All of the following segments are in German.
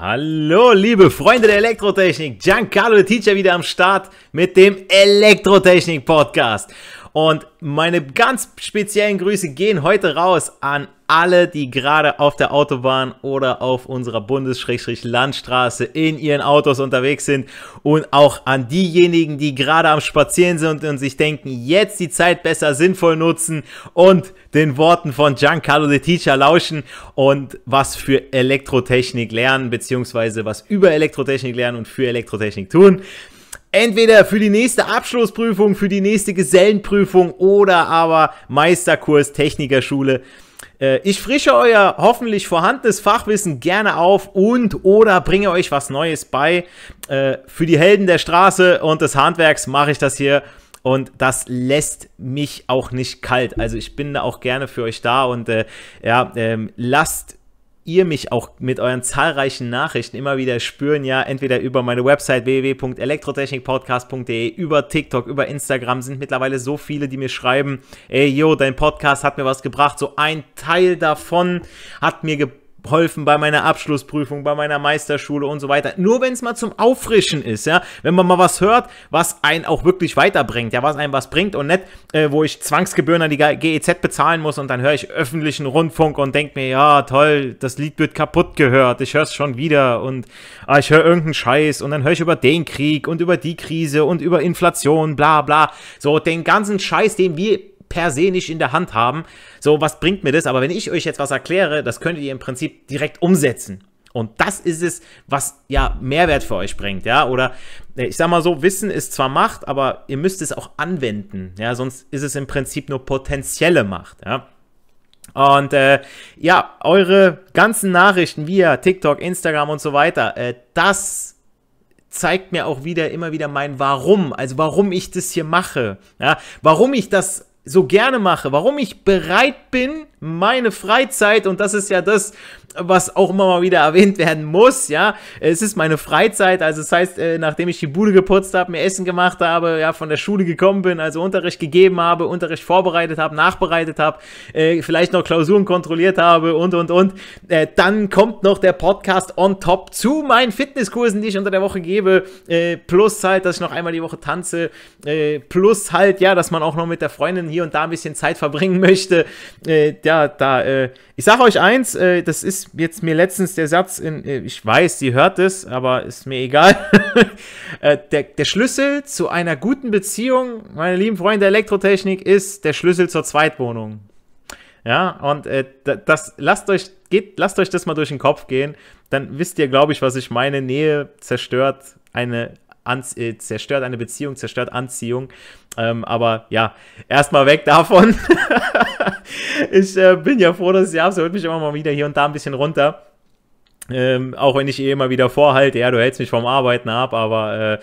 Hallo liebe Freunde der Elektrotechnik, Giancarlo der Teacher wieder am Start mit dem Elektrotechnik Podcast. Und meine ganz speziellen Grüße gehen heute raus an alle, die gerade auf der Autobahn oder auf unserer Bundes-Landstraße in ihren Autos unterwegs sind und auch an diejenigen, die gerade am Spazieren sind und sich denken, jetzt die Zeit besser sinnvoll nutzen und den Worten von Giancarlo the Teacher lauschen und was für Elektrotechnik lernen, beziehungsweise was über Elektrotechnik lernen und für Elektrotechnik tun entweder für die nächste Abschlussprüfung, für die nächste Gesellenprüfung oder aber Meisterkurs Technikerschule. Äh, ich frische euer hoffentlich vorhandenes Fachwissen gerne auf und oder bringe euch was Neues bei. Äh, für die Helden der Straße und des Handwerks mache ich das hier und das lässt mich auch nicht kalt. Also ich bin da auch gerne für euch da und äh, ja, ähm, lasst ihr mich auch mit euren zahlreichen Nachrichten immer wieder spüren, ja, entweder über meine Website www.elektrotechnikpodcast.de, über TikTok, über Instagram sind mittlerweile so viele, die mir schreiben, ey, yo, dein Podcast hat mir was gebracht, so ein Teil davon hat mir gebracht, geholfen bei meiner Abschlussprüfung, bei meiner Meisterschule und so weiter. Nur wenn es mal zum Auffrischen ist, ja, wenn man mal was hört, was einen auch wirklich weiterbringt, ja, was einem was bringt und nicht, äh, wo ich Zwangsgebühren an die GEZ bezahlen muss und dann höre ich öffentlichen Rundfunk und denke mir, ja, toll, das Lied wird kaputt gehört, ich höre es schon wieder und ah, ich höre irgendeinen Scheiß und dann höre ich über den Krieg und über die Krise und über Inflation, bla bla. So, den ganzen Scheiß, den wir per se nicht in der Hand haben. So, was bringt mir das? Aber wenn ich euch jetzt was erkläre, das könntet ihr im Prinzip direkt umsetzen. Und das ist es, was ja Mehrwert für euch bringt, ja. Oder äh, ich sag mal so, Wissen ist zwar Macht, aber ihr müsst es auch anwenden, ja. Sonst ist es im Prinzip nur potenzielle Macht, ja. Und äh, ja, eure ganzen Nachrichten via TikTok, Instagram und so weiter, äh, das zeigt mir auch wieder immer wieder mein Warum, also warum ich das hier mache, ja, warum ich das so gerne mache, warum ich bereit bin, meine Freizeit, und das ist ja das, was auch immer mal wieder erwähnt werden muss, ja, es ist meine Freizeit, also das heißt, äh, nachdem ich die Bude geputzt habe, mir Essen gemacht habe, ja, von der Schule gekommen bin, also Unterricht gegeben habe, Unterricht vorbereitet habe, nachbereitet habe, äh, vielleicht noch Klausuren kontrolliert habe und, und, und, äh, dann kommt noch der Podcast on top zu meinen Fitnesskursen, die ich unter der Woche gebe, plus halt, dass ich noch einmal die Woche tanze, plus halt, ja, dass man auch noch mit der Freundin hier hier und da ein bisschen Zeit verbringen möchte, äh, ja, da, äh, ich sage euch eins, äh, das ist jetzt mir letztens der Satz, in, äh, ich weiß, sie hört es, aber ist mir egal. Äh, der, der Schlüssel zu einer guten Beziehung, meine lieben Freunde der Elektrotechnik, ist der Schlüssel zur Zweitwohnung. Ja, und äh, das lasst euch, geht, lasst euch das mal durch den Kopf gehen. Dann wisst ihr, glaube ich, was ich meine. Nähe zerstört eine Anz äh, zerstört eine Beziehung, zerstört Anziehung. Ähm, aber ja, erstmal weg davon. ich äh, bin ja froh, dass ich habe. Es mich immer mal wieder hier und da ein bisschen runter. Ähm, auch wenn ich ihr eh immer wieder vorhalte, ja, du hältst mich vom Arbeiten ab, aber äh,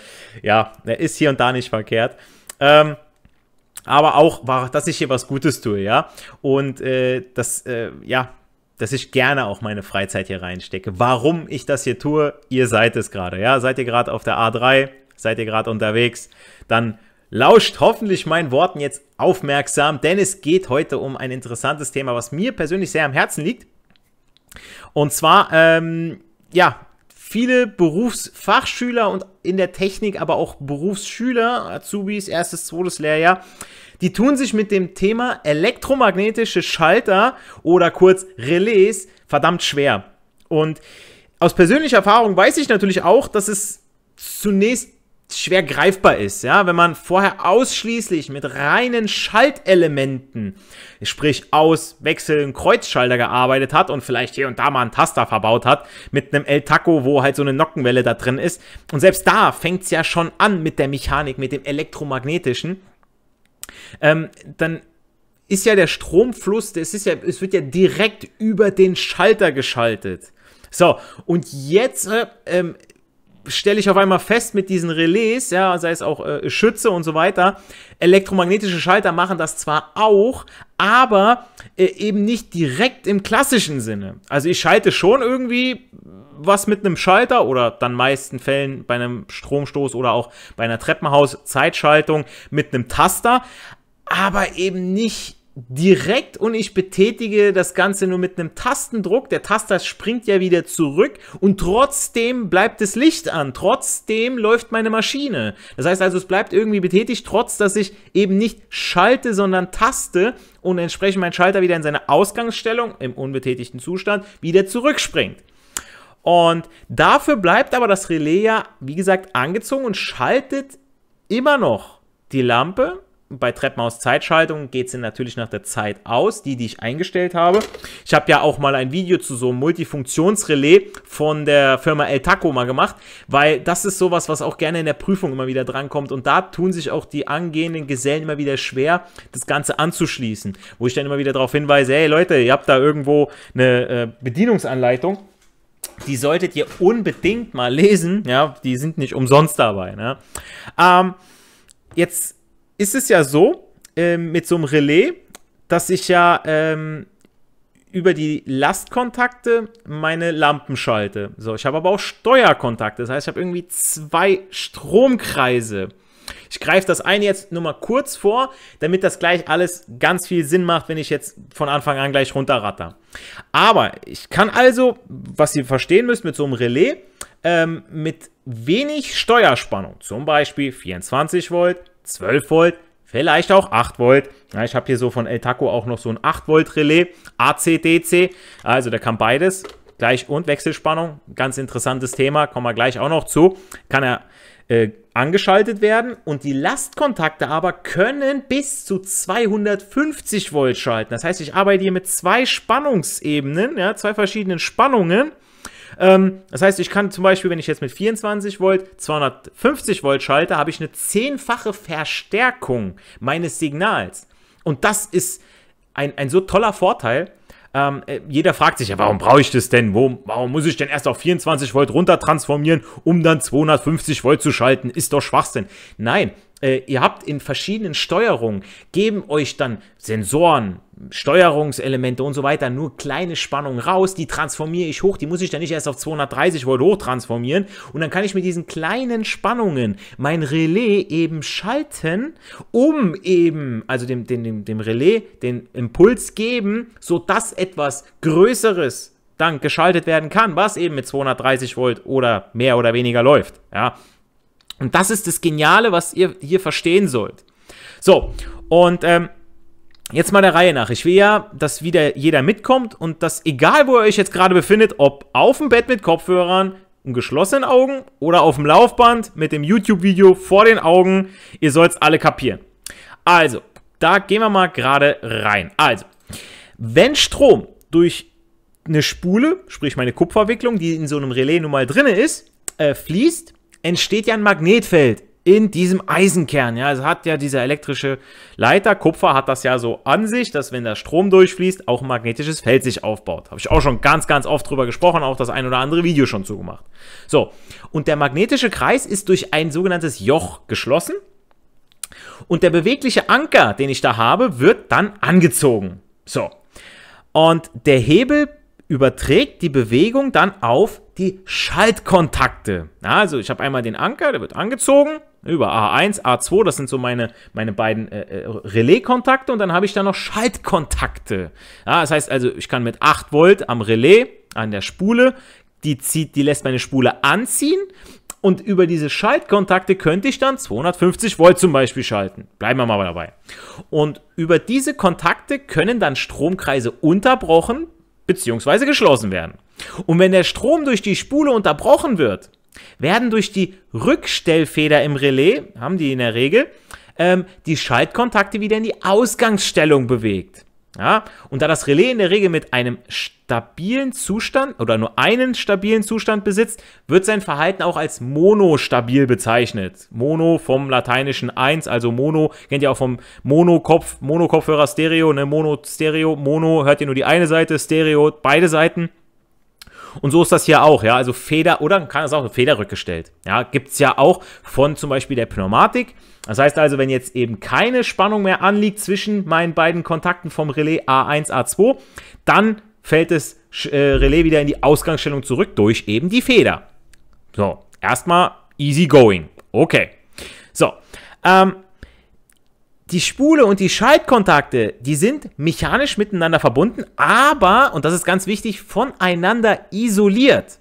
ja, ist hier und da nicht verkehrt. Ähm, aber auch, dass ich hier was Gutes tue, ja. Und äh, das, äh, ja, dass ich gerne auch meine Freizeit hier reinstecke. Warum ich das hier tue, ihr seid es gerade. Ja, seid ihr gerade auf der A3, seid ihr gerade unterwegs, dann lauscht hoffentlich meinen Worten jetzt aufmerksam, denn es geht heute um ein interessantes Thema, was mir persönlich sehr am Herzen liegt. Und zwar, ähm, ja, viele Berufsfachschüler und in der Technik, aber auch Berufsschüler, Azubis, erstes, zweites Lehrjahr, die tun sich mit dem Thema elektromagnetische Schalter oder kurz Relais verdammt schwer. Und aus persönlicher Erfahrung weiß ich natürlich auch, dass es zunächst schwer greifbar ist, ja, wenn man vorher ausschließlich mit reinen Schaltelementen, sprich aus Wechseln Kreuzschalter gearbeitet hat und vielleicht hier und da mal einen Taster verbaut hat mit einem El Taco, wo halt so eine Nockenwelle da drin ist und selbst da fängt es ja schon an mit der Mechanik, mit dem elektromagnetischen ähm, dann ist ja der Stromfluss, das ist ja, es wird ja direkt über den Schalter geschaltet. So, und jetzt äh, ähm, stelle ich auf einmal fest mit diesen Relais, ja, sei es auch äh, Schütze und so weiter, elektromagnetische Schalter machen das zwar auch, aber äh, eben nicht direkt im klassischen Sinne. Also ich schalte schon irgendwie was mit einem Schalter oder dann meisten Fällen bei einem Stromstoß oder auch bei einer Treppenhaus-Zeitschaltung mit einem Taster, aber eben nicht direkt und ich betätige das Ganze nur mit einem Tastendruck. Der Taster springt ja wieder zurück und trotzdem bleibt das Licht an. Trotzdem läuft meine Maschine. Das heißt also, es bleibt irgendwie betätigt, trotz dass ich eben nicht schalte, sondern taste und entsprechend mein Schalter wieder in seine Ausgangsstellung im unbetätigten Zustand wieder zurückspringt. Und dafür bleibt aber das Relais ja, wie gesagt, angezogen und schaltet immer noch die Lampe. Bei Treppenhaus Zeitschaltung geht sie natürlich nach der Zeit aus, die, die ich eingestellt habe. Ich habe ja auch mal ein Video zu so einem Multifunktionsrelais von der Firma El Taco mal gemacht, weil das ist sowas, was auch gerne in der Prüfung immer wieder drankommt. Und da tun sich auch die angehenden Gesellen immer wieder schwer, das Ganze anzuschließen. Wo ich dann immer wieder darauf hinweise, hey Leute, ihr habt da irgendwo eine äh, Bedienungsanleitung die solltet ihr unbedingt mal lesen. Ja, die sind nicht umsonst dabei. Ne? Ähm, jetzt ist es ja so, äh, mit so einem Relais, dass ich ja ähm, über die Lastkontakte meine Lampen schalte. So, ich habe aber auch Steuerkontakte. Das heißt, ich habe irgendwie zwei Stromkreise. Ich greife das eine jetzt nur mal kurz vor, damit das gleich alles ganz viel Sinn macht, wenn ich jetzt von Anfang an gleich runterratter. Aber ich kann also, was ihr verstehen müsst mit so einem Relais, ähm, mit wenig Steuerspannung, zum Beispiel 24 Volt, 12 Volt, vielleicht auch 8 Volt. Ja, ich habe hier so von El Taco auch noch so ein 8 Volt Relais, ACDC, also der kann beides. Gleich- und Wechselspannung, ganz interessantes Thema, kommen wir gleich auch noch zu. Kann er äh, angeschaltet werden und die Lastkontakte aber können bis zu 250 Volt schalten. Das heißt, ich arbeite hier mit zwei Spannungsebenen, ja, zwei verschiedenen Spannungen. Ähm, das heißt, ich kann zum Beispiel, wenn ich jetzt mit 24 Volt 250 Volt schalte, habe ich eine zehnfache Verstärkung meines Signals. Und das ist ein, ein so toller Vorteil, ähm, äh, jeder fragt sich ja, warum brauche ich das denn? Wo, warum muss ich denn erst auf 24 Volt runter transformieren, um dann 250 Volt zu schalten? Ist doch Schwachsinn. Nein, äh, ihr habt in verschiedenen Steuerungen, geben euch dann Sensoren, Steuerungselemente und so weiter, nur kleine Spannungen raus, die transformiere ich hoch, die muss ich dann nicht erst auf 230 Volt hoch transformieren und dann kann ich mit diesen kleinen Spannungen mein Relais eben schalten, um eben, also dem, dem, dem Relais den Impuls geben, sodass etwas Größeres dann geschaltet werden kann, was eben mit 230 Volt oder mehr oder weniger läuft, ja. Und das ist das Geniale, was ihr hier verstehen sollt. So, und ähm, Jetzt mal der Reihe nach. Ich will ja, dass wieder jeder mitkommt und dass egal, wo ihr euch jetzt gerade befindet, ob auf dem Bett mit Kopfhörern und geschlossenen Augen oder auf dem Laufband mit dem YouTube-Video vor den Augen, ihr sollt es alle kapieren. Also, da gehen wir mal gerade rein. Also, wenn Strom durch eine Spule, sprich meine Kupferwicklung, die in so einem Relais nun mal drin ist, äh, fließt, entsteht ja ein Magnetfeld in diesem Eisenkern. Ja, es also hat ja dieser elektrische Leiter. Kupfer hat das ja so an sich, dass wenn der Strom durchfließt, auch ein magnetisches Feld sich aufbaut. Habe ich auch schon ganz, ganz oft drüber gesprochen, auch das ein oder andere Video schon zugemacht. So. Und der magnetische Kreis ist durch ein sogenanntes Joch geschlossen. Und der bewegliche Anker, den ich da habe, wird dann angezogen. So. Und der Hebel überträgt die Bewegung dann auf die Schaltkontakte. Also ich habe einmal den Anker, der wird angezogen, über A1, A2, das sind so meine, meine beiden äh, äh, Relais-Kontakte und dann habe ich da noch Schaltkontakte. Ja, das heißt also, ich kann mit 8 Volt am Relais, an der Spule, die, zieht, die lässt meine Spule anziehen und über diese Schaltkontakte könnte ich dann 250 Volt zum Beispiel schalten. Bleiben wir mal dabei. Und über diese Kontakte können dann Stromkreise unterbrochen bzw. geschlossen werden. Und wenn der Strom durch die Spule unterbrochen wird, werden durch die Rückstellfeder im Relais, haben die in der Regel, ähm, die Schaltkontakte wieder in die Ausgangsstellung bewegt. Ja? Und da das Relais in der Regel mit einem stabilen Zustand oder nur einen stabilen Zustand besitzt, wird sein Verhalten auch als monostabil bezeichnet. Mono vom lateinischen 1, also Mono, kennt ihr auch vom Mono-Kopf, Stereo, ne? Mono-Stereo, Mono hört ihr nur die eine Seite, Stereo beide Seiten. Und so ist das hier auch, ja. Also Feder oder kann das auch Feder rückgestellt. Ja, gibt es ja auch von zum Beispiel der Pneumatik. Das heißt also, wenn jetzt eben keine Spannung mehr anliegt zwischen meinen beiden Kontakten vom Relais A1, A2, dann fällt das äh, Relais wieder in die Ausgangsstellung zurück durch eben die Feder. So, erstmal easy going. Okay. So, ähm, die Spule und die Schaltkontakte, die sind mechanisch miteinander verbunden, aber, und das ist ganz wichtig, voneinander isoliert.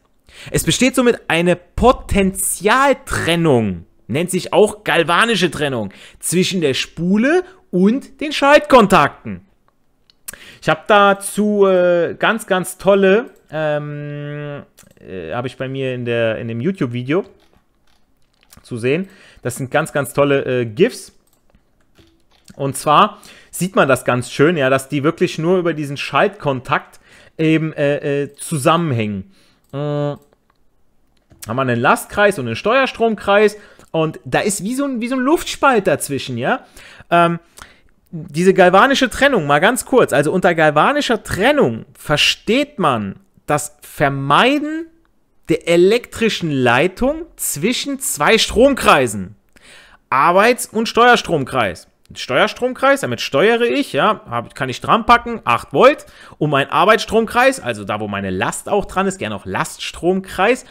Es besteht somit eine Potentialtrennung, nennt sich auch galvanische Trennung, zwischen der Spule und den Schaltkontakten. Ich habe dazu äh, ganz, ganz tolle, ähm, äh, habe ich bei mir in, der, in dem YouTube-Video zu sehen. Das sind ganz, ganz tolle äh, GIFs und zwar sieht man das ganz schön, ja, dass die wirklich nur über diesen Schaltkontakt eben äh, äh, zusammenhängen. Äh, haben wir einen Lastkreis und einen Steuerstromkreis und da ist wie so ein, wie so ein Luftspalt dazwischen, ja. Ähm, diese galvanische Trennung, mal ganz kurz, also unter galvanischer Trennung versteht man das Vermeiden der elektrischen Leitung zwischen zwei Stromkreisen. Arbeits- und Steuerstromkreis. Steuerstromkreis, damit steuere ich, ja, hab, kann ich dran packen, 8 Volt, Und mein Arbeitsstromkreis, also da, wo meine Last auch dran ist, gerne auch Laststromkreis,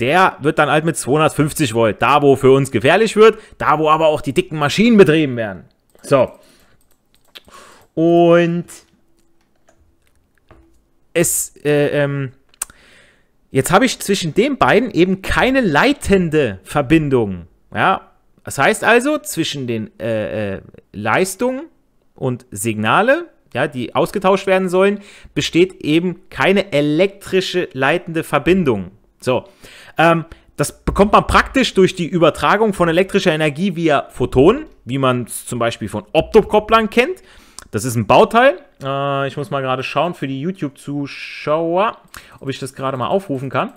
der wird dann halt mit 250 Volt, da, wo für uns gefährlich wird, da, wo aber auch die dicken Maschinen betrieben werden. So. Und es, äh, ähm, jetzt habe ich zwischen den beiden eben keine leitende Verbindung. Ja, das heißt also, zwischen den äh, äh Leistungen und Signale, ja, die ausgetauscht werden sollen, besteht eben keine elektrische leitende Verbindung. So, ähm, das bekommt man praktisch durch die Übertragung von elektrischer Energie via Photonen, wie man es zum Beispiel von Optokopplern kennt. Das ist ein Bauteil. Äh, ich muss mal gerade schauen für die YouTube-Zuschauer, ob ich das gerade mal aufrufen kann.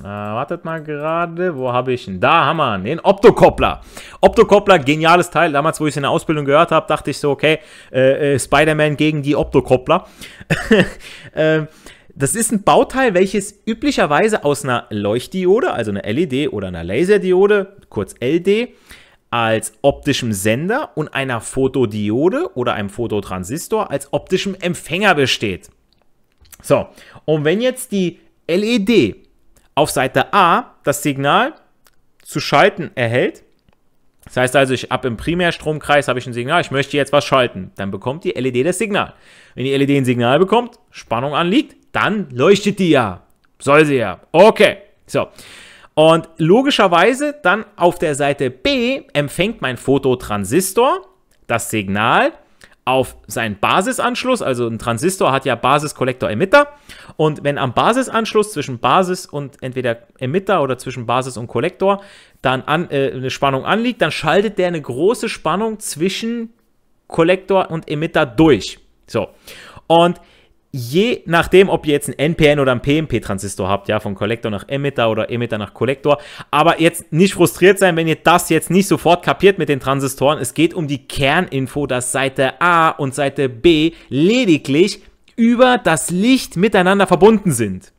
Äh, wartet mal gerade, wo habe ich ihn? Da haben wir ihn, den Optokoppler. Optokoppler, geniales Teil. Damals, wo ich es in der Ausbildung gehört habe, dachte ich so, okay, äh, äh, Spider-Man gegen die Optokoppler. äh, das ist ein Bauteil, welches üblicherweise aus einer Leuchtdiode, also einer LED oder einer Laserdiode, kurz LD, als optischem Sender und einer Fotodiode oder einem Fototransistor als optischem Empfänger besteht. So, und wenn jetzt die LED auf Seite A das Signal zu schalten erhält. Das heißt also, ich habe im Primärstromkreis habe ich ein Signal, ich möchte jetzt was schalten. Dann bekommt die LED das Signal. Wenn die LED ein Signal bekommt, Spannung anliegt, dann leuchtet die ja. Soll sie ja. Okay. So. Und logischerweise dann auf der Seite B empfängt mein Fototransistor das Signal auf seinen Basisanschluss, also ein Transistor hat ja Basis, Kollektor, Emitter. Und wenn am Basisanschluss zwischen Basis und entweder Emitter oder zwischen Basis und Kollektor dann an, äh, eine Spannung anliegt, dann schaltet der eine große Spannung zwischen Kollektor und Emitter durch. So. Und je nachdem, ob ihr jetzt einen NPN oder einen PMP-Transistor habt, ja, von Kollektor nach Emitter oder Emitter nach Kollektor, aber jetzt nicht frustriert sein, wenn ihr das jetzt nicht sofort kapiert mit den Transistoren. Es geht um die Kerninfo, dass Seite A und Seite B lediglich über das Licht miteinander verbunden sind.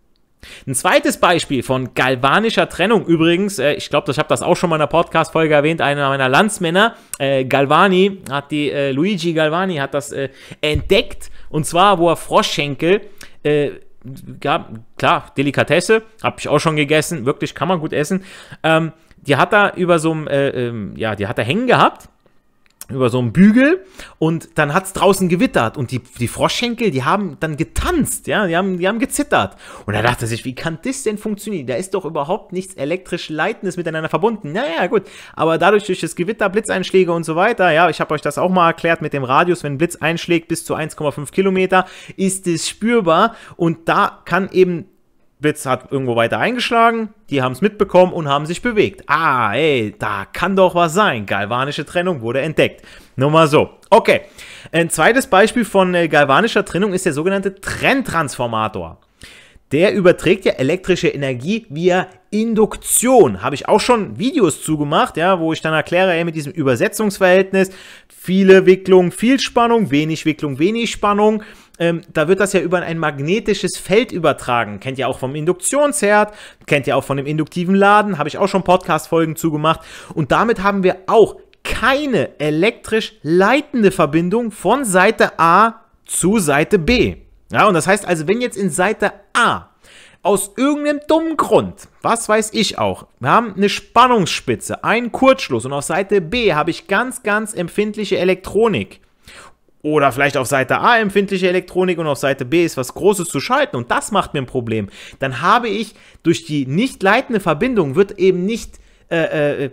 Ein zweites Beispiel von galvanischer Trennung übrigens, äh, ich glaube, ich habe das auch schon mal in der Podcast-Folge erwähnt, einer meiner Landsmänner, äh, Galvani, hat die, äh, Luigi Galvani hat das äh, entdeckt, und zwar, wo er Froschschenkel, gab, äh, klar, Delikatesse, habe ich auch schon gegessen, wirklich kann man gut essen, ähm, die hat er über so einem, äh, ähm, ja, die hat er hängen gehabt, über so einen Bügel und dann hat es draußen gewittert und die, die Froschschenkel, die haben dann getanzt, ja, die haben, die haben gezittert. Und er dachte sich, wie kann das denn funktionieren? Da ist doch überhaupt nichts elektrisch Leitendes miteinander verbunden. Naja, gut, aber dadurch durch das Gewitter, Blitzeinschläge und so weiter, ja, ich habe euch das auch mal erklärt mit dem Radius, wenn Blitz einschlägt bis zu 1,5 Kilometer, ist es spürbar und da kann eben Blitz hat irgendwo weiter eingeschlagen, die haben es mitbekommen und haben sich bewegt. Ah, ey, da kann doch was sein. Galvanische Trennung wurde entdeckt. Nur mal so. Okay, ein zweites Beispiel von äh, galvanischer Trennung ist der sogenannte Trenntransformator. Der überträgt ja elektrische Energie via Induktion. Habe ich auch schon Videos zugemacht, ja, wo ich dann erkläre, ey, mit diesem Übersetzungsverhältnis, viele Wicklungen, viel Spannung, wenig Wicklung, wenig Spannung. Ähm, da wird das ja über ein magnetisches Feld übertragen. Kennt ihr auch vom Induktionsherd, kennt ihr auch von dem induktiven Laden, habe ich auch schon Podcast-Folgen zugemacht. Und damit haben wir auch keine elektrisch leitende Verbindung von Seite A zu Seite B. Ja, und das heißt also, wenn jetzt in Seite A aus irgendeinem dummen Grund, was weiß ich auch, wir haben eine Spannungsspitze, einen Kurzschluss und auf Seite B habe ich ganz, ganz empfindliche Elektronik. Oder vielleicht auf Seite A empfindliche Elektronik und auf Seite B ist was Großes zu schalten und das macht mir ein Problem. Dann habe ich durch die nicht leitende Verbindung wird eben nicht äh, äh,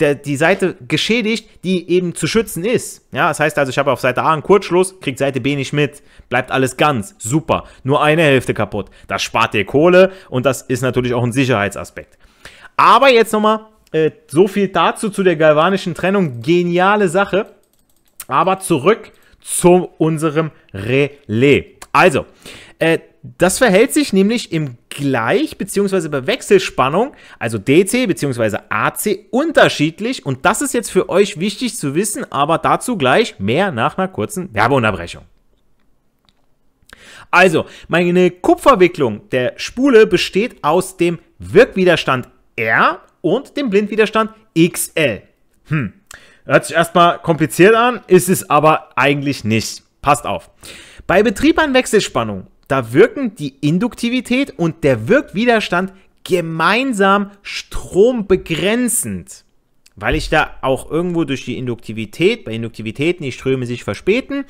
der, die Seite geschädigt, die eben zu schützen ist. Ja, das heißt also, ich habe auf Seite A einen Kurzschluss, kriegt Seite B nicht mit, bleibt alles ganz, super, nur eine Hälfte kaputt. Das spart dir Kohle und das ist natürlich auch ein Sicherheitsaspekt. Aber jetzt nochmal äh, so viel dazu zu der galvanischen Trennung, geniale Sache. Aber zurück zu unserem Relais. Also, äh, das verhält sich nämlich im Gleich- bzw. bei Wechselspannung, also DC bzw. AC, unterschiedlich. Und das ist jetzt für euch wichtig zu wissen, aber dazu gleich mehr nach einer kurzen Werbeunterbrechung. Also, meine Kupferwicklung der Spule besteht aus dem Wirkwiderstand R und dem Blindwiderstand XL. Hm, hört sich erstmal kompliziert an, ist es aber eigentlich nicht. Passt auf. Bei Betrieb an Wechselspannung da wirken die Induktivität und der Wirkwiderstand gemeinsam strombegrenzend, weil ich da auch irgendwo durch die Induktivität, bei Induktivitäten, die Ströme sich verspäten,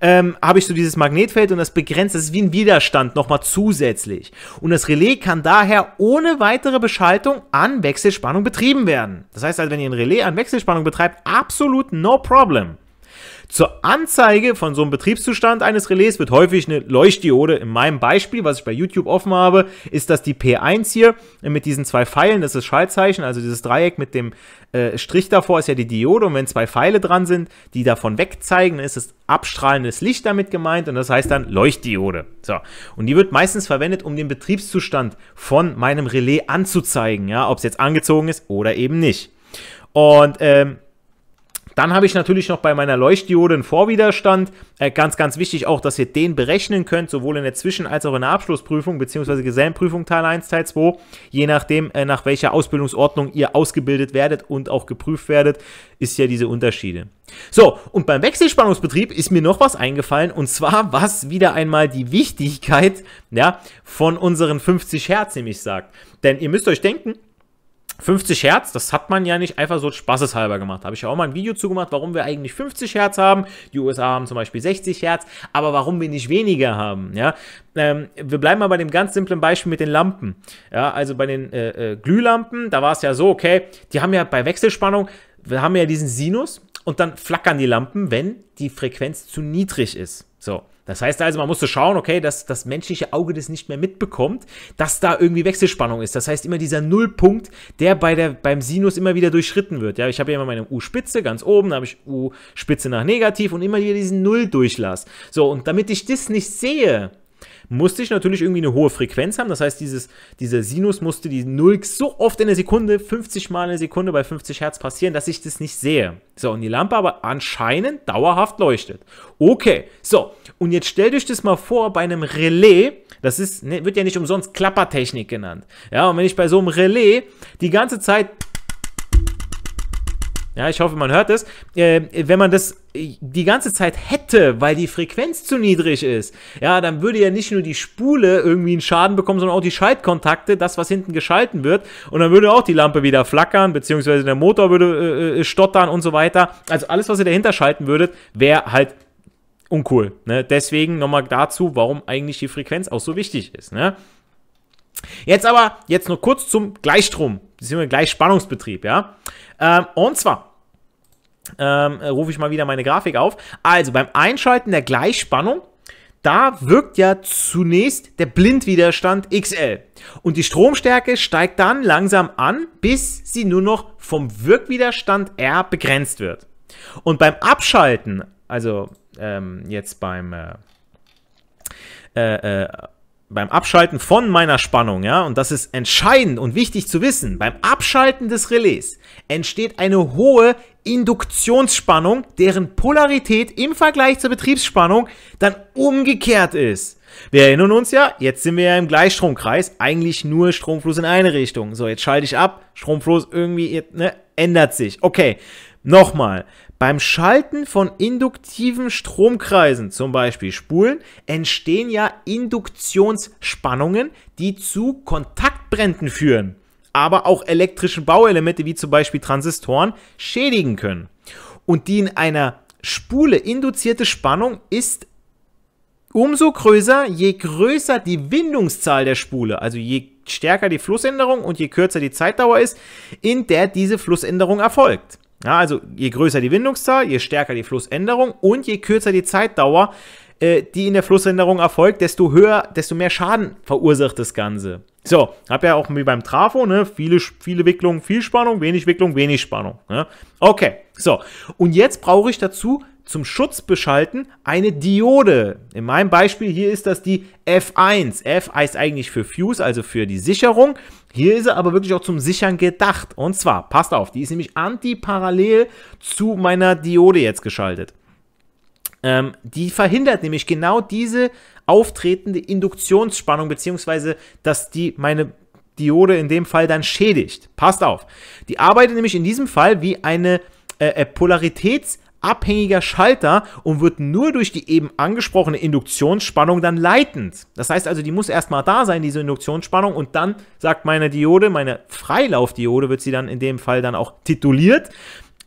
ähm, habe ich so dieses Magnetfeld und das begrenzt, das ist wie ein Widerstand nochmal zusätzlich. Und das Relais kann daher ohne weitere Beschaltung an Wechselspannung betrieben werden. Das heißt also, wenn ihr ein Relais an Wechselspannung betreibt, absolut no problem. Zur Anzeige von so einem Betriebszustand eines Relais wird häufig eine Leuchtdiode, in meinem Beispiel, was ich bei YouTube offen habe, ist das die P1 hier mit diesen zwei Pfeilen, das ist das Schaltzeichen, also dieses Dreieck mit dem äh, Strich davor ist ja die Diode und wenn zwei Pfeile dran sind, die davon wegzeigen, dann ist es abstrahlendes Licht damit gemeint und das heißt dann Leuchtdiode. So. Und die wird meistens verwendet, um den Betriebszustand von meinem Relais anzuzeigen, ja, ob es jetzt angezogen ist oder eben nicht. Und ähm, dann habe ich natürlich noch bei meiner Leuchtdiode einen Vorwiderstand. Äh, ganz, ganz wichtig auch, dass ihr den berechnen könnt, sowohl in der Zwischen- als auch in der Abschlussprüfung bzw. Gesellenprüfung Teil 1, Teil 2, je nachdem, äh, nach welcher Ausbildungsordnung ihr ausgebildet werdet und auch geprüft werdet, ist ja diese Unterschiede. So, und beim Wechselspannungsbetrieb ist mir noch was eingefallen und zwar was wieder einmal die Wichtigkeit ja, von unseren 50 Hertz nämlich sagt. Denn ihr müsst euch denken, 50 Hertz, das hat man ja nicht einfach so spaßeshalber gemacht. Da habe ich ja auch mal ein Video zugemacht, warum wir eigentlich 50 Hertz haben. Die USA haben zum Beispiel 60 Hertz, aber warum wir nicht weniger haben. Ja? Ähm, wir bleiben mal bei dem ganz simplen Beispiel mit den Lampen. Ja, also bei den äh, äh, Glühlampen, da war es ja so, okay, die haben ja bei Wechselspannung, wir haben ja diesen Sinus und dann flackern die Lampen, wenn die Frequenz zu niedrig ist. So, das heißt also, man musste schauen, okay, dass das menschliche Auge das nicht mehr mitbekommt, dass da irgendwie Wechselspannung ist. Das heißt immer dieser Nullpunkt, der, bei der beim Sinus immer wieder durchschritten wird. Ja, ich habe ja immer meine U-Spitze ganz oben, da habe ich U-Spitze nach negativ und immer wieder diesen Nulldurchlass. So, und damit ich das nicht sehe, musste ich natürlich irgendwie eine hohe Frequenz haben. Das heißt, dieses, dieser Sinus musste die Null so oft in der Sekunde, 50 Mal in der Sekunde bei 50 Hertz passieren, dass ich das nicht sehe. So, und die Lampe aber anscheinend dauerhaft leuchtet. Okay, so, und jetzt stellt euch das mal vor bei einem Relais, das ist, ne, wird ja nicht umsonst Klappertechnik genannt. Ja, und wenn ich bei so einem Relais die ganze Zeit ja, ich hoffe, man hört es. Äh, wenn man das äh, die ganze Zeit hätte, weil die Frequenz zu niedrig ist, ja, dann würde ja nicht nur die Spule irgendwie einen Schaden bekommen, sondern auch die Schaltkontakte, das, was hinten geschalten wird. Und dann würde auch die Lampe wieder flackern, beziehungsweise der Motor würde äh, äh stottern und so weiter. Also alles, was ihr dahinter schalten würdet, wäre halt uncool. Ne? Deswegen nochmal dazu, warum eigentlich die Frequenz auch so wichtig ist. Ne? Jetzt aber, jetzt nur kurz zum Gleichstrom, beziehungsweise Gleichspannungsbetrieb, ja. Ähm, und zwar, ähm, äh, rufe ich mal wieder meine Grafik auf. Also beim Einschalten der Gleichspannung, da wirkt ja zunächst der Blindwiderstand XL. Und die Stromstärke steigt dann langsam an, bis sie nur noch vom Wirkwiderstand R begrenzt wird. Und beim Abschalten, also ähm, jetzt beim, äh, äh, äh beim Abschalten von meiner Spannung, ja, und das ist entscheidend und wichtig zu wissen, beim Abschalten des Relais entsteht eine hohe Induktionsspannung, deren Polarität im Vergleich zur Betriebsspannung dann umgekehrt ist. Wir erinnern uns ja, jetzt sind wir ja im Gleichstromkreis, eigentlich nur Stromfluss in eine Richtung. So, jetzt schalte ich ab, Stromfluss irgendwie ne, ändert sich. Okay, nochmal. Beim Schalten von induktiven Stromkreisen, zum Beispiel Spulen, entstehen ja Induktionsspannungen, die zu Kontaktbränden führen aber auch elektrische Bauelemente wie zum Beispiel Transistoren schädigen können. Und die in einer Spule induzierte Spannung ist umso größer, je größer die Windungszahl der Spule, also je stärker die Flussänderung und je kürzer die Zeitdauer ist, in der diese Flussänderung erfolgt. Ja, also je größer die Windungszahl, je stärker die Flussänderung und je kürzer die Zeitdauer, äh, die in der Flussänderung erfolgt, desto höher, desto mehr Schaden verursacht das Ganze. So, hab ja auch wie beim Trafo, ne, viele, viele Wicklungen, viel Spannung, wenig Wicklung, wenig Spannung. Ne? Okay, so. Und jetzt brauche ich dazu zum Schutz beschalten eine Diode. In meinem Beispiel hier ist das die F1. F heißt eigentlich für Fuse, also für die Sicherung. Hier ist er aber wirklich auch zum Sichern gedacht. Und zwar, passt auf, die ist nämlich antiparallel zu meiner Diode jetzt geschaltet. Ähm, die verhindert nämlich genau diese auftretende Induktionsspannung, beziehungsweise dass die meine Diode in dem Fall dann schädigt. Passt auf. Die arbeitet nämlich in diesem Fall wie eine äh, äh Polaritäts- Schalter und wird nur durch die eben angesprochene Induktionsspannung dann leitend. Das heißt also, die muss erstmal da sein, diese Induktionsspannung, und dann sagt meine Diode, meine Freilaufdiode wird sie dann in dem Fall dann auch tituliert,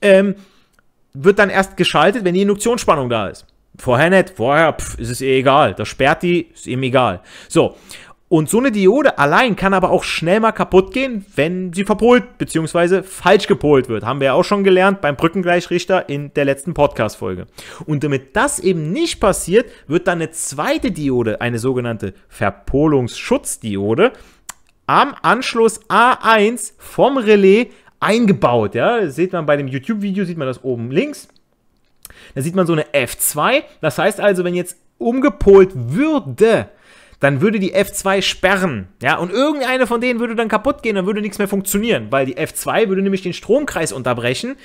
ähm, wird dann erst geschaltet, wenn die Induktionsspannung da ist. Vorher nicht, vorher pff, ist es eh egal. Das sperrt die, ist ihm egal. So. Und so eine Diode allein kann aber auch schnell mal kaputt gehen, wenn sie verpolt bzw. falsch gepolt wird. Haben wir ja auch schon gelernt beim Brückengleichrichter in der letzten Podcast-Folge. Und damit das eben nicht passiert, wird dann eine zweite Diode, eine sogenannte Verpolungsschutzdiode, am Anschluss A1 vom Relais eingebaut. Ja? Das sieht man bei dem YouTube-Video, sieht man das oben links. Da sieht man so eine F2. Das heißt also, wenn jetzt umgepolt würde, dann würde die F2 sperren. Ja, und irgendeine von denen würde dann kaputt gehen, dann würde nichts mehr funktionieren, weil die F2 würde nämlich den Stromkreis unterbrechen,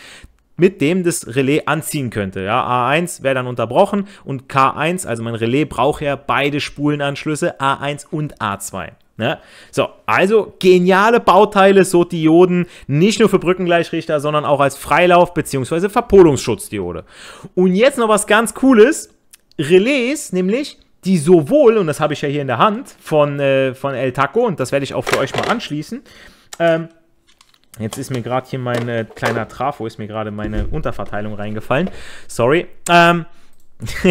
mit dem das Relais anziehen könnte. Ja, A1 wäre dann unterbrochen und K1, also mein Relais braucht ja beide Spulenanschlüsse A1 und A2. Ne? So, also geniale Bauteile, so Dioden, nicht nur für Brückengleichrichter, sondern auch als Freilauf- bzw. Verpolungsschutzdiode. Und jetzt noch was ganz Cooles: Relais, nämlich die sowohl, und das habe ich ja hier in der Hand von, äh, von El Taco, und das werde ich auch für euch mal anschließen. Ähm, jetzt ist mir gerade hier mein äh, kleiner Trafo, ist mir gerade meine Unterverteilung reingefallen. Sorry. Ähm,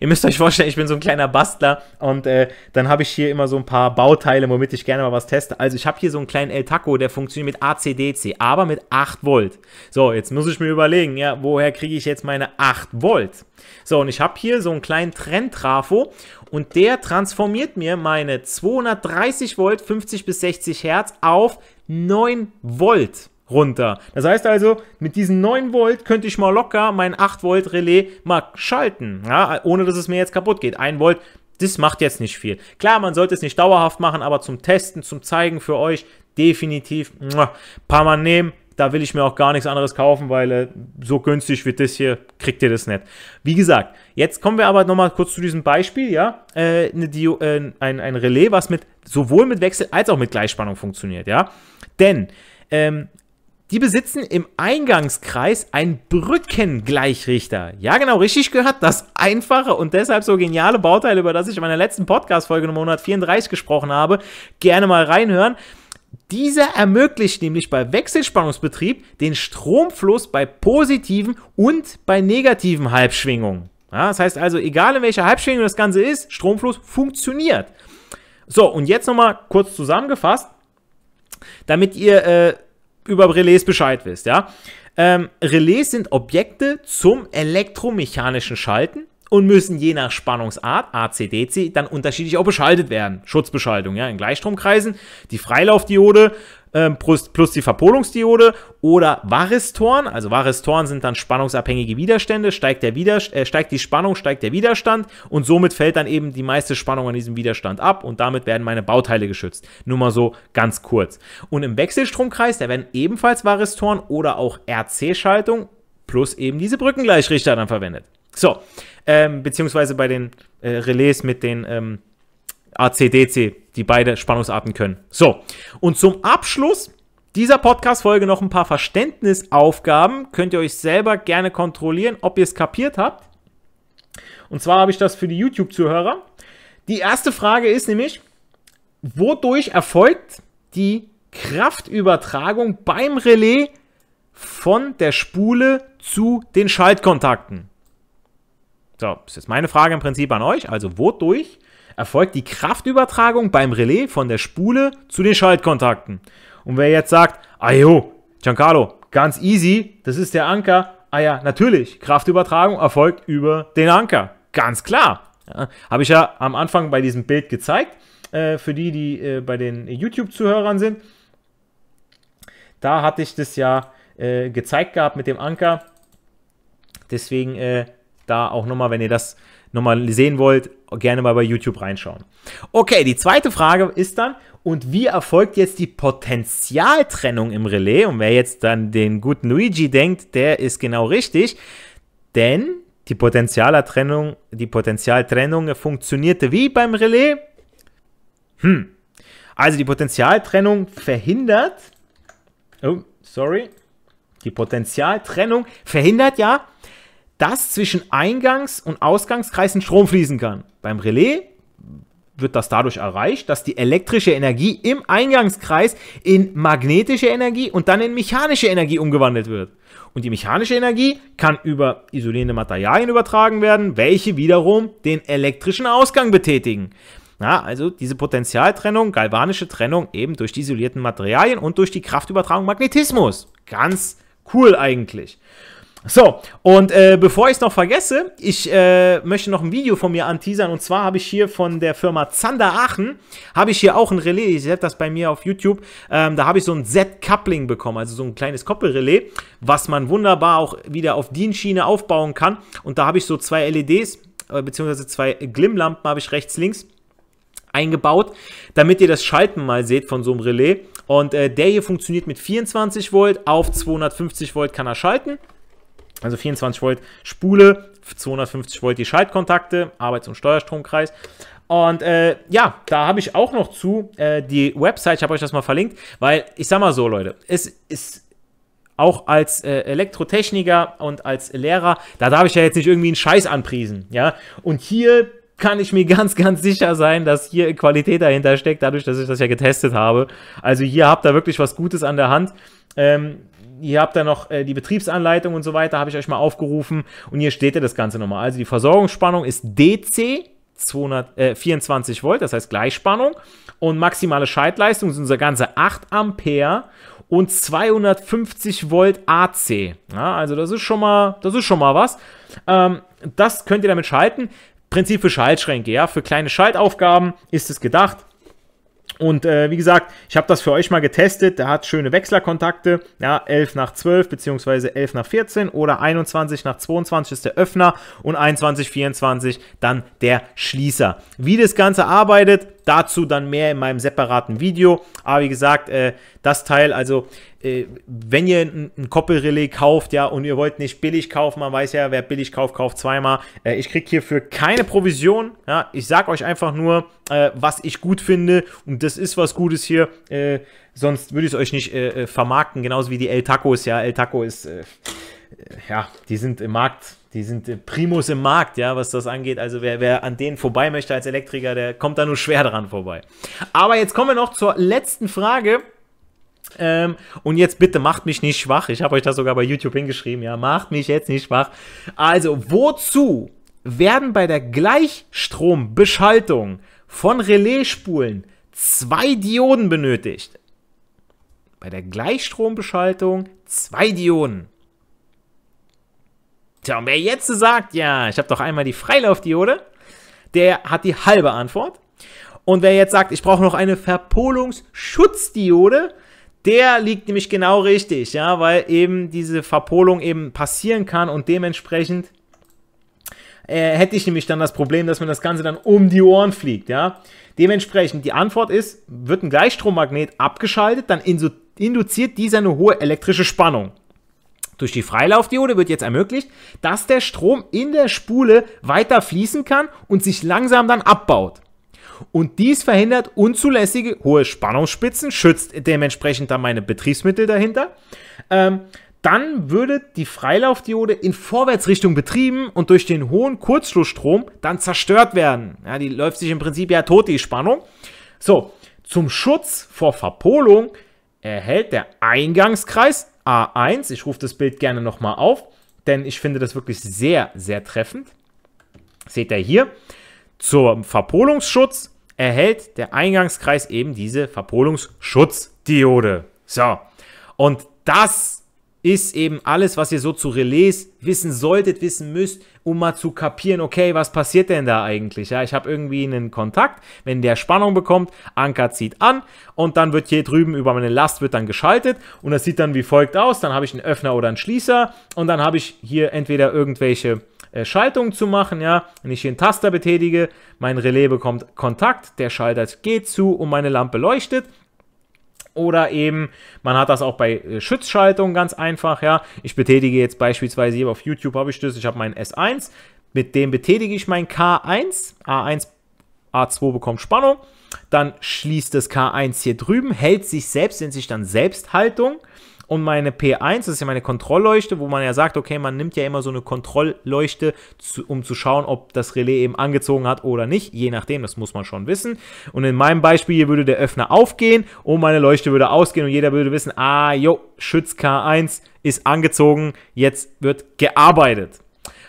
ihr müsst euch vorstellen, ich bin so ein kleiner Bastler und äh, dann habe ich hier immer so ein paar Bauteile, womit ich gerne mal was teste. Also ich habe hier so einen kleinen El Taco, der funktioniert mit ACDC, aber mit 8 Volt. So, jetzt muss ich mir überlegen, ja, woher kriege ich jetzt meine 8 Volt? So, und ich habe hier so einen kleinen Trendtrafo und der transformiert mir meine 230 Volt 50 bis 60 Hertz auf 9 Volt runter. Das heißt also, mit diesen 9 Volt könnte ich mal locker mein 8 Volt Relais mal schalten, ja, ohne dass es mir jetzt kaputt geht. 1 Volt, das macht jetzt nicht viel. Klar, man sollte es nicht dauerhaft machen, aber zum Testen, zum Zeigen für euch, definitiv, ein paar Mal nehmen, da will ich mir auch gar nichts anderes kaufen, weil äh, so günstig wie das hier, kriegt ihr das nicht. Wie gesagt, jetzt kommen wir aber nochmal kurz zu diesem Beispiel, ja, äh, äh, ein, ein Relais, was mit sowohl mit Wechsel als auch mit Gleichspannung funktioniert, ja. Denn ähm, die besitzen im Eingangskreis einen Brückengleichrichter. Ja, genau, richtig gehört. Das einfache und deshalb so geniale Bauteil, über das ich in meiner letzten Podcast-Folge Nummer 134 gesprochen habe, gerne mal reinhören. Dieser ermöglicht nämlich bei Wechselspannungsbetrieb den Stromfluss bei positiven und bei negativen Halbschwingungen. Ja, das heißt also, egal in welcher Halbschwingung das Ganze ist, Stromfluss funktioniert. So, und jetzt nochmal kurz zusammengefasst, damit ihr äh, über Relais Bescheid wisst, ja. Ähm, Relais sind Objekte zum elektromechanischen Schalten und müssen je nach Spannungsart, AC/DC dann unterschiedlich auch beschaltet werden. Schutzbeschaltung, ja, in Gleichstromkreisen, die Freilaufdiode ähm, plus, plus die Verpolungsdiode oder Varistoren. Also Varistoren sind dann spannungsabhängige Widerstände. Steigt, der Widerst äh, steigt die Spannung, steigt der Widerstand und somit fällt dann eben die meiste Spannung an diesem Widerstand ab und damit werden meine Bauteile geschützt. Nur mal so ganz kurz. Und im Wechselstromkreis, da werden ebenfalls Varistoren oder auch RC-Schaltung plus eben diese Brückengleichrichter dann verwendet. So, ähm, beziehungsweise bei den äh, Relais mit den ähm, ACDC, die beide Spannungsarten können. So, und zum Abschluss dieser Podcast-Folge noch ein paar Verständnisaufgaben. Könnt ihr euch selber gerne kontrollieren, ob ihr es kapiert habt. Und zwar habe ich das für die YouTube-Zuhörer. Die erste Frage ist nämlich, wodurch erfolgt die Kraftübertragung beim Relais von der Spule zu den Schaltkontakten? So, das ist jetzt meine Frage im Prinzip an euch. Also, wodurch erfolgt die Kraftübertragung beim Relais von der Spule zu den Schaltkontakten. Und wer jetzt sagt, ajo, ah Giancarlo, ganz easy, das ist der Anker. Ah ja, natürlich, Kraftübertragung erfolgt über den Anker. Ganz klar. Ja, Habe ich ja am Anfang bei diesem Bild gezeigt, äh, für die, die äh, bei den YouTube-Zuhörern sind. Da hatte ich das ja äh, gezeigt gehabt mit dem Anker. Deswegen äh, da auch nochmal, wenn ihr das nochmal sehen wollt, gerne mal bei YouTube reinschauen. Okay, die zweite Frage ist dann, und wie erfolgt jetzt die Potenzialtrennung im Relais? Und wer jetzt dann den guten Luigi denkt, der ist genau richtig, denn die Potenzialtrennung, die Potentialtrennung funktionierte wie beim Relais? Hm. Also die Potenzialtrennung verhindert, oh, sorry, die Potenzialtrennung verhindert ja, dass zwischen Eingangs- und Ausgangskreisen Strom fließen kann. Beim Relais wird das dadurch erreicht, dass die elektrische Energie im Eingangskreis in magnetische Energie und dann in mechanische Energie umgewandelt wird. Und die mechanische Energie kann über isolierende Materialien übertragen werden, welche wiederum den elektrischen Ausgang betätigen. Na, also diese Potentialtrennung, galvanische Trennung eben durch die isolierten Materialien und durch die Kraftübertragung Magnetismus. Ganz cool eigentlich. So, und äh, bevor ich es noch vergesse, ich äh, möchte noch ein Video von mir anteasern. Und zwar habe ich hier von der Firma Zander Aachen, habe ich hier auch ein Relais. Ihr seht das bei mir auf YouTube. Ähm, da habe ich so ein Z-Coupling bekommen, also so ein kleines Koppelrelais, was man wunderbar auch wieder auf DIN-Schiene aufbauen kann. Und da habe ich so zwei LEDs, äh, beziehungsweise zwei Glimmlampen habe ich rechts, links eingebaut, damit ihr das Schalten mal seht von so einem Relais. Und äh, der hier funktioniert mit 24 Volt, auf 250 Volt kann er schalten. Also 24 Volt Spule, 250 Volt die Schaltkontakte, Arbeits- und Steuerstromkreis. Und äh, ja, da habe ich auch noch zu äh, die Website, ich habe euch das mal verlinkt, weil ich sag mal so, Leute, es ist auch als äh, Elektrotechniker und als Lehrer, da darf ich ja jetzt nicht irgendwie einen Scheiß anpriesen, ja. Und hier kann ich mir ganz, ganz sicher sein, dass hier Qualität dahinter steckt, dadurch, dass ich das ja getestet habe. Also hier habt ihr wirklich was Gutes an der Hand. Ähm, Ihr habt da noch äh, die Betriebsanleitung und so weiter, habe ich euch mal aufgerufen. Und hier steht ja das Ganze nochmal. Also die Versorgungsspannung ist DC 224 äh, Volt, das heißt Gleichspannung. Und maximale Schaltleistung sind unser ganze 8 Ampere und 250 Volt AC. Ja, also das ist schon mal, das ist schon mal was. Ähm, das könnt ihr damit schalten. Prinzip für Schaltschränke, ja, für kleine Schaltaufgaben ist es gedacht. Und äh, wie gesagt, ich habe das für euch mal getestet. Der hat schöne Wechslerkontakte. Ja, 11 nach 12 beziehungsweise 11 nach 14 oder 21 nach 22 ist der Öffner und 21, 24 dann der Schließer. Wie das Ganze arbeitet, dazu dann mehr in meinem separaten Video. Aber wie gesagt, äh, das Teil, also äh, wenn ihr ein, ein Koppelrelais kauft, ja, und ihr wollt nicht billig kaufen, man weiß ja, wer billig kauft, kauft zweimal. Äh, ich kriege hierfür keine Provision. Ja, ich sag euch einfach nur, äh, was ich gut finde. Und das ist was Gutes hier. Äh, sonst würde ich es euch nicht äh, äh, vermarkten, genauso wie die El Tacos, ja. El Taco ist ja, die sind im Markt, die sind Primus im Markt, ja, was das angeht. Also wer, wer an denen vorbei möchte als Elektriker, der kommt da nur schwer dran vorbei. Aber jetzt kommen wir noch zur letzten Frage. Ähm, und jetzt bitte macht mich nicht schwach. Ich habe euch das sogar bei YouTube hingeschrieben. Ja, macht mich jetzt nicht schwach. Also, wozu werden bei der Gleichstrombeschaltung von Relaisspulen zwei Dioden benötigt? Bei der Gleichstrombeschaltung zwei Dioden. Tja, und wer jetzt sagt, ja, ich habe doch einmal die Freilaufdiode, der hat die halbe Antwort. Und wer jetzt sagt, ich brauche noch eine Verpolungsschutzdiode, der liegt nämlich genau richtig, ja, weil eben diese Verpolung eben passieren kann und dementsprechend äh, hätte ich nämlich dann das Problem, dass mir das Ganze dann um die Ohren fliegt, ja. Dementsprechend, die Antwort ist, wird ein Gleichstrommagnet abgeschaltet, dann induziert dieser eine hohe elektrische Spannung. Durch die Freilaufdiode wird jetzt ermöglicht, dass der Strom in der Spule weiter fließen kann und sich langsam dann abbaut. Und dies verhindert unzulässige hohe Spannungsspitzen, schützt dementsprechend dann meine Betriebsmittel dahinter. Ähm, dann würde die Freilaufdiode in Vorwärtsrichtung betrieben und durch den hohen Kurzschlussstrom dann zerstört werden. Ja, die läuft sich im Prinzip ja tot, die Spannung. So, zum Schutz vor Verpolung erhält der Eingangskreis A1, ich rufe das Bild gerne nochmal auf, denn ich finde das wirklich sehr, sehr treffend. Seht ihr hier, zum Verpolungsschutz erhält der Eingangskreis eben diese Verpolungsschutzdiode. So, und das ist eben alles, was ihr so zu Relais wissen solltet, wissen müsst, um mal zu kapieren, okay, was passiert denn da eigentlich? Ja, ich habe irgendwie einen Kontakt, wenn der Spannung bekommt, Anker zieht an und dann wird hier drüben über meine Last wird dann geschaltet und das sieht dann wie folgt aus, dann habe ich einen Öffner oder einen Schließer und dann habe ich hier entweder irgendwelche äh, Schaltungen zu machen, ja. Wenn ich hier einen Taster betätige, mein Relais bekommt Kontakt, der Schalter geht zu und meine Lampe leuchtet. Oder eben, man hat das auch bei äh, Schutzschaltungen ganz einfach, ja. Ich betätige jetzt beispielsweise hier auf YouTube habe ich das, ich habe meinen S1, mit dem betätige ich mein K1, A1, A2 bekommt Spannung, dann schließt das K1 hier drüben, hält sich selbst in sich dann Selbsthaltung, und meine P1, das ist ja meine Kontrollleuchte, wo man ja sagt, okay, man nimmt ja immer so eine Kontrollleuchte, zu, um zu schauen, ob das Relais eben angezogen hat oder nicht, je nachdem, das muss man schon wissen. Und in meinem Beispiel hier würde der Öffner aufgehen und meine Leuchte würde ausgehen und jeder würde wissen, ah, jo, Schütz K1 ist angezogen, jetzt wird gearbeitet.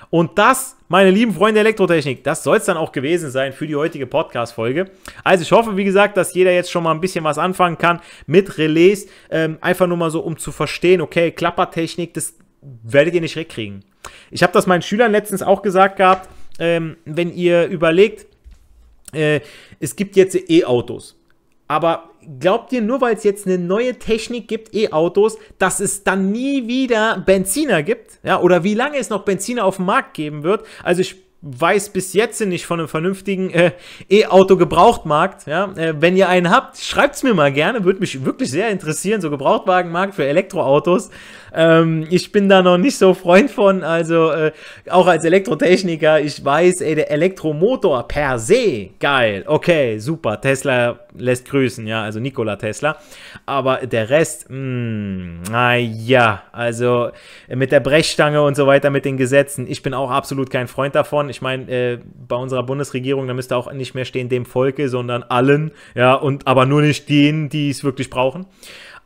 Und das meine lieben Freunde Elektrotechnik, das soll es dann auch gewesen sein für die heutige Podcast-Folge. Also ich hoffe, wie gesagt, dass jeder jetzt schon mal ein bisschen was anfangen kann mit Relais. Ähm, einfach nur mal so, um zu verstehen, okay, Klappertechnik, das werdet ihr nicht wegkriegen. Ich habe das meinen Schülern letztens auch gesagt gehabt, ähm, wenn ihr überlegt, äh, es gibt jetzt E-Autos. Aber glaubt ihr, nur weil es jetzt eine neue Technik gibt, E-Autos, dass es dann nie wieder Benziner gibt? Ja, oder wie lange es noch Benziner auf dem Markt geben wird? Also ich weiß bis jetzt nicht von einem vernünftigen äh, E-Auto-Gebrauchtmarkt. Ja? Äh, wenn ihr einen habt, schreibt es mir mal gerne, würde mich wirklich sehr interessieren, so Gebrauchtwagenmarkt für Elektroautos. Ähm, ich bin da noch nicht so Freund von. Also äh, auch als Elektrotechniker, ich weiß, ey, der Elektromotor per se, geil, okay, super. Tesla lässt grüßen, ja, also Nikola Tesla. Aber der Rest, mh, mm, ah, naja, also mit der Brechstange und so weiter, mit den Gesetzen, ich bin auch absolut kein Freund davon. Ich meine, äh, bei unserer Bundesregierung, da müsste auch nicht mehr stehen dem Volke, sondern allen, ja, und aber nur nicht denen, die es wirklich brauchen.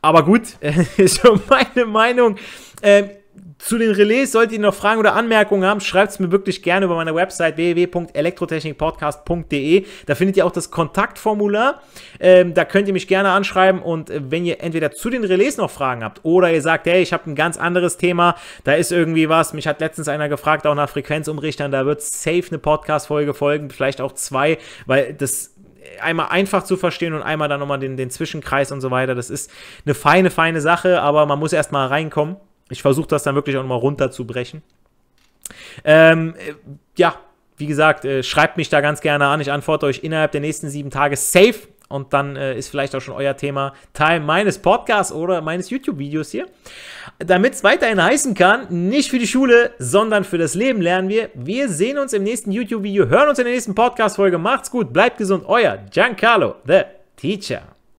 Aber gut, äh, ist schon meine Meinung. Ähm, zu den Relais solltet ihr noch Fragen oder Anmerkungen haben, schreibt es mir wirklich gerne über meine Website www.elektrotechnikpodcast.de. Da findet ihr auch das Kontaktformular. Ähm, da könnt ihr mich gerne anschreiben und äh, wenn ihr entweder zu den Relais noch Fragen habt oder ihr sagt, hey, ich habe ein ganz anderes Thema, da ist irgendwie was. Mich hat letztens einer gefragt, auch nach Frequenzumrichtern, da wird safe eine Podcast-Folge folgen, vielleicht auch zwei, weil das einmal einfach zu verstehen und einmal dann nochmal den, den Zwischenkreis und so weiter. Das ist eine feine, feine Sache, aber man muss erstmal reinkommen. Ich versuche das dann wirklich auch nochmal runterzubrechen. Ähm, äh, ja, wie gesagt, äh, schreibt mich da ganz gerne an. Ich antworte euch innerhalb der nächsten sieben Tage safe und dann äh, ist vielleicht auch schon euer Thema Teil meines Podcasts oder meines YouTube-Videos hier. Damit es weiterhin heißen kann, nicht für die Schule, sondern für das Leben lernen wir. Wir sehen uns im nächsten YouTube-Video, hören uns in der nächsten Podcast-Folge. Macht's gut, bleibt gesund, euer Giancarlo, the Teacher.